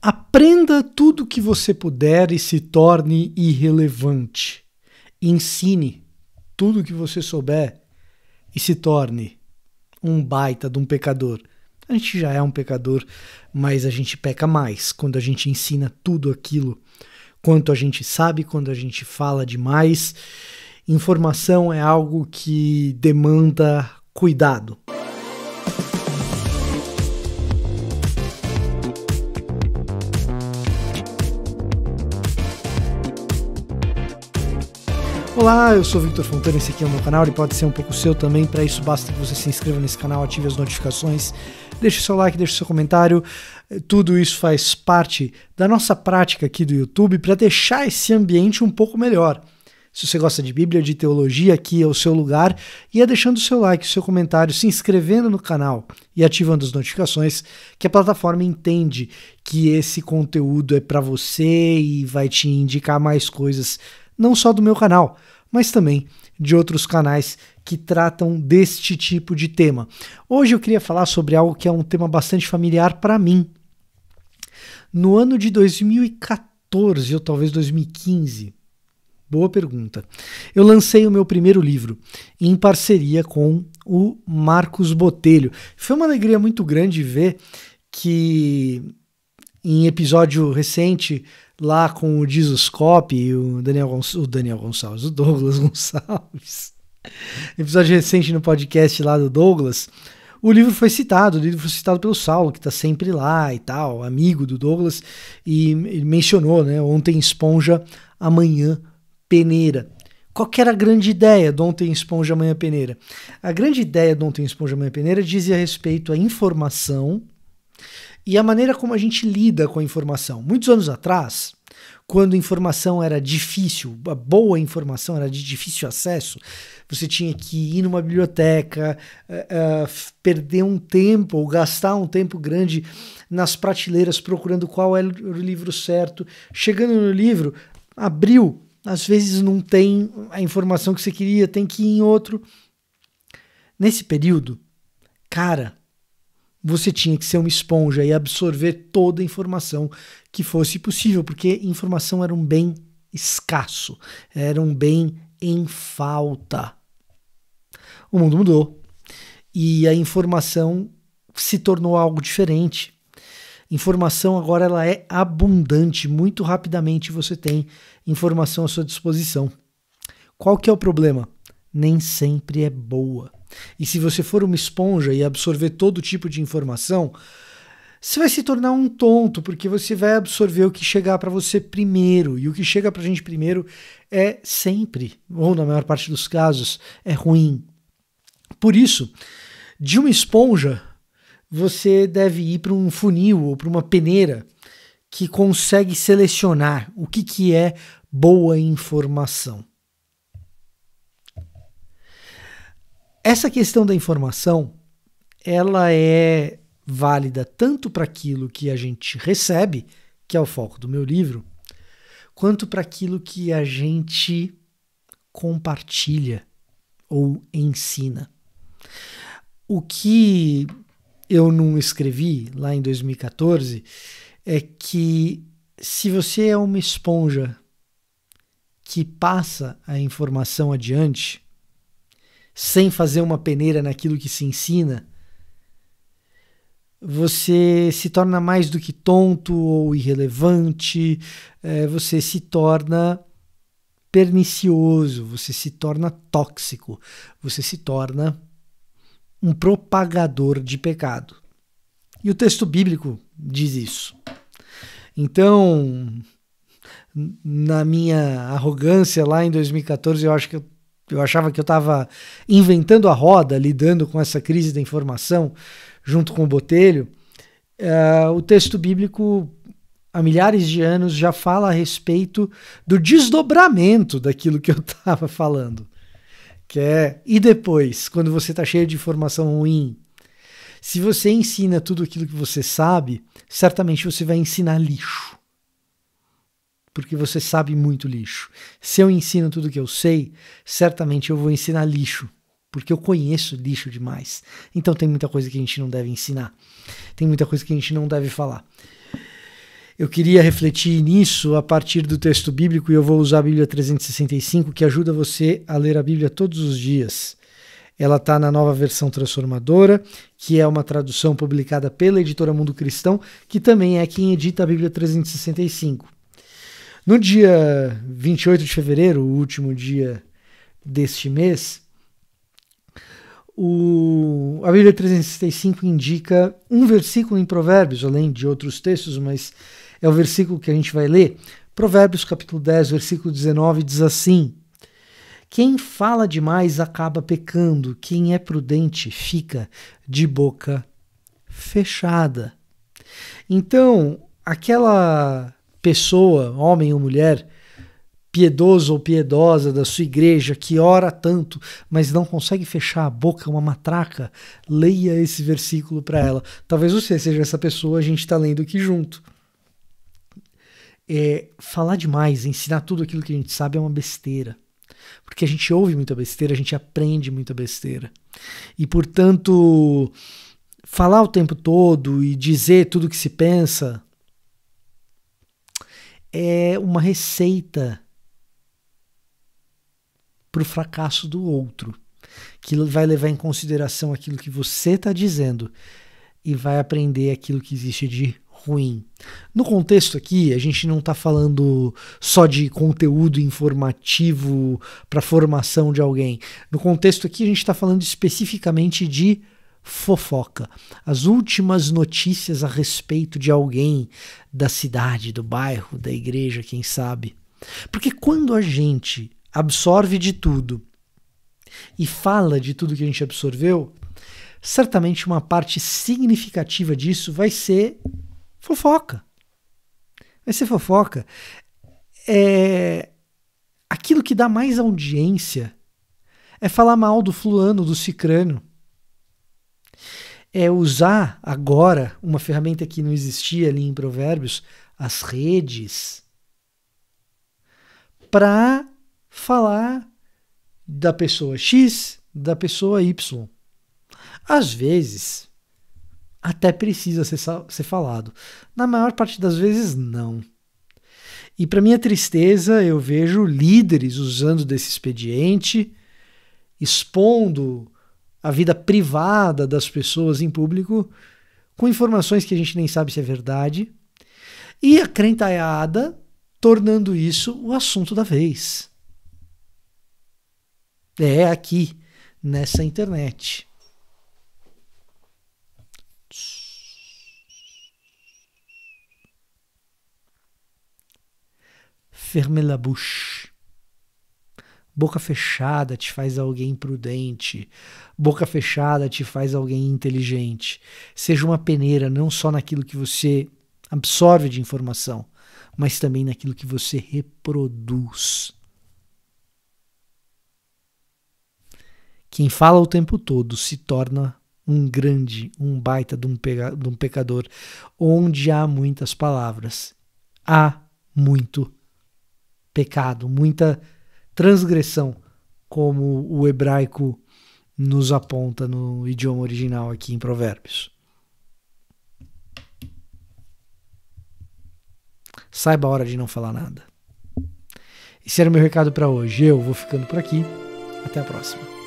Aprenda tudo que você puder e se torne irrelevante. Ensine tudo que você souber e se torne um baita de um pecador. A gente já é um pecador, mas a gente peca mais quando a gente ensina tudo aquilo. Quanto a gente sabe, quando a gente fala demais. Informação é algo que demanda cuidado. Olá, eu sou Victor Fontana, esse aqui é o meu canal e pode ser um pouco seu também. Para isso, basta que você se inscreva nesse canal, ative as notificações, deixe seu like, deixe seu comentário. Eh, tudo isso faz parte da nossa prática aqui do YouTube para deixar esse ambiente um pouco melhor. Se você gosta de Bíblia, de teologia, aqui é o seu lugar. E é deixando o seu like, o seu comentário, se inscrevendo no canal e ativando as notificações, que a plataforma entende que esse conteúdo é para você e vai te indicar mais coisas não só do meu canal, mas também de outros canais que tratam deste tipo de tema. Hoje eu queria falar sobre algo que é um tema bastante familiar para mim. No ano de 2014 ou talvez 2015, boa pergunta, eu lancei o meu primeiro livro em parceria com o Marcos Botelho. Foi uma alegria muito grande ver que em episódio recente lá com o Jesus Cop e o Daniel, o Daniel Gonçalves, o Douglas Gonçalves. Episódio recente no podcast lá do Douglas. O livro foi citado, o livro foi citado pelo Saulo, que está sempre lá e tal, amigo do Douglas, e ele mencionou, né? Ontem esponja, amanhã peneira. Qual que era a grande ideia do Ontem Esponja Amanhã Peneira? A grande ideia do Ontem Esponja Amanhã Peneira dizia respeito à informação, e a maneira como a gente lida com a informação. Muitos anos atrás, quando a informação era difícil, a boa informação era de difícil acesso, você tinha que ir numa biblioteca, uh, uh, perder um tempo ou gastar um tempo grande nas prateleiras procurando qual era o livro certo. Chegando no livro, abriu, às vezes não tem a informação que você queria, tem que ir em outro. Nesse período, cara, você tinha que ser uma esponja e absorver toda a informação que fosse possível, porque informação era um bem escasso, era um bem em falta. O mundo mudou e a informação se tornou algo diferente. Informação agora ela é abundante, muito rapidamente você tem informação à sua disposição. Qual que é o problema? Nem sempre é boa. E se você for uma esponja e absorver todo tipo de informação, você vai se tornar um tonto, porque você vai absorver o que chegar para você primeiro. E o que chega para a gente primeiro é sempre, ou na maior parte dos casos, é ruim. Por isso, de uma esponja, você deve ir para um funil ou para uma peneira que consegue selecionar o que, que é boa informação. Essa questão da informação, ela é válida tanto para aquilo que a gente recebe, que é o foco do meu livro, quanto para aquilo que a gente compartilha ou ensina. O que eu não escrevi lá em 2014 é que se você é uma esponja que passa a informação adiante, sem fazer uma peneira naquilo que se ensina, você se torna mais do que tonto ou irrelevante, é, você se torna pernicioso, você se torna tóxico, você se torna um propagador de pecado. E o texto bíblico diz isso. Então, na minha arrogância lá em 2014, eu acho que eu eu achava que eu estava inventando a roda, lidando com essa crise da informação, junto com o Botelho. Uh, o texto bíblico, há milhares de anos, já fala a respeito do desdobramento daquilo que eu estava falando. Que é, e depois, quando você está cheio de informação ruim? Se você ensina tudo aquilo que você sabe, certamente você vai ensinar lixo porque você sabe muito lixo. Se eu ensino tudo que eu sei, certamente eu vou ensinar lixo, porque eu conheço lixo demais. Então tem muita coisa que a gente não deve ensinar, tem muita coisa que a gente não deve falar. Eu queria refletir nisso a partir do texto bíblico e eu vou usar a Bíblia 365, que ajuda você a ler a Bíblia todos os dias. Ela está na nova versão transformadora, que é uma tradução publicada pela editora Mundo Cristão, que também é quem edita a Bíblia 365. No dia 28 de fevereiro, o último dia deste mês, o, a Bíblia 365 indica um versículo em Provérbios, além de outros textos, mas é o versículo que a gente vai ler. Provérbios capítulo 10, versículo 19 diz assim: Quem fala demais acaba pecando, quem é prudente fica de boca fechada. Então, aquela pessoa, homem ou mulher, piedoso ou piedosa da sua igreja que ora tanto, mas não consegue fechar a boca, uma matraca, leia esse versículo para ela. Talvez você seja essa pessoa, a gente está lendo aqui junto. É, falar demais, ensinar tudo aquilo que a gente sabe é uma besteira. Porque a gente ouve muita besteira, a gente aprende muita besteira. E, portanto, falar o tempo todo e dizer tudo que se pensa é uma receita para o fracasso do outro, que vai levar em consideração aquilo que você está dizendo e vai aprender aquilo que existe de ruim. No contexto aqui, a gente não está falando só de conteúdo informativo para formação de alguém. No contexto aqui, a gente está falando especificamente de fofoca, as últimas notícias a respeito de alguém da cidade, do bairro, da igreja, quem sabe. Porque quando a gente absorve de tudo e fala de tudo que a gente absorveu, certamente uma parte significativa disso vai ser fofoca. Vai ser fofoca. É aquilo que dá mais audiência é falar mal do fulano, do cicrano é usar agora uma ferramenta que não existia ali em Provérbios, as redes, para falar da pessoa X, da pessoa Y. Às vezes, até precisa ser, ser falado. Na maior parte das vezes, não. E para minha tristeza, eu vejo líderes usando desse expediente, expondo a vida privada das pessoas em público com informações que a gente nem sabe se é verdade. E a crentaiada tornando isso o assunto da vez. É aqui, nessa internet. Fermez la bouche. Boca fechada te faz alguém prudente. Boca fechada te faz alguém inteligente. Seja uma peneira não só naquilo que você absorve de informação, mas também naquilo que você reproduz. Quem fala o tempo todo se torna um grande, um baita de um, pega, de um pecador, onde há muitas palavras. Há muito pecado, muita transgressão, como o hebraico nos aponta no idioma original aqui em Provérbios. Saiba a hora de não falar nada. Esse era o meu recado para hoje. Eu vou ficando por aqui. Até a próxima.